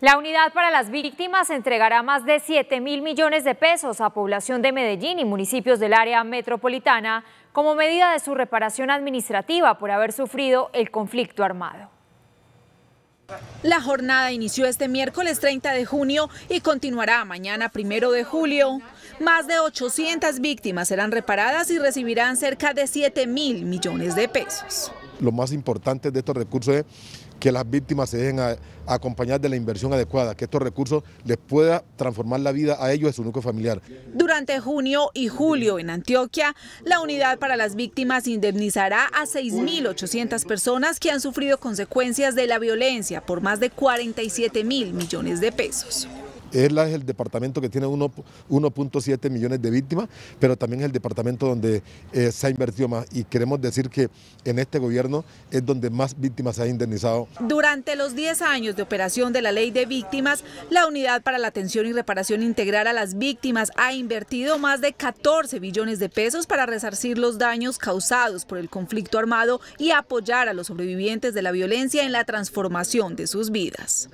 La Unidad para las Víctimas entregará más de 7 mil millones de pesos a población de Medellín y municipios del área metropolitana como medida de su reparación administrativa por haber sufrido el conflicto armado. La jornada inició este miércoles 30 de junio y continuará mañana 1 de julio. Más de 800 víctimas serán reparadas y recibirán cerca de 7 mil millones de pesos lo más importante de estos recursos es que las víctimas se dejen acompañar de la inversión adecuada, que estos recursos les pueda transformar la vida a ellos y a su núcleo familiar. Durante junio y julio en Antioquia, la unidad para las víctimas indemnizará a 6.800 personas que han sufrido consecuencias de la violencia por más de 47 mil millones de pesos es, el departamento que tiene 1.7 millones de víctimas, pero también es el departamento donde eh, se ha invertido más y queremos decir que en este gobierno es donde más víctimas se ha indemnizado. Durante los 10 años de operación de la ley de víctimas, la Unidad para la Atención y Reparación Integral a las Víctimas ha invertido más de 14 billones de pesos para resarcir los daños causados por el conflicto armado y apoyar a los sobrevivientes de la violencia en la transformación de sus vidas.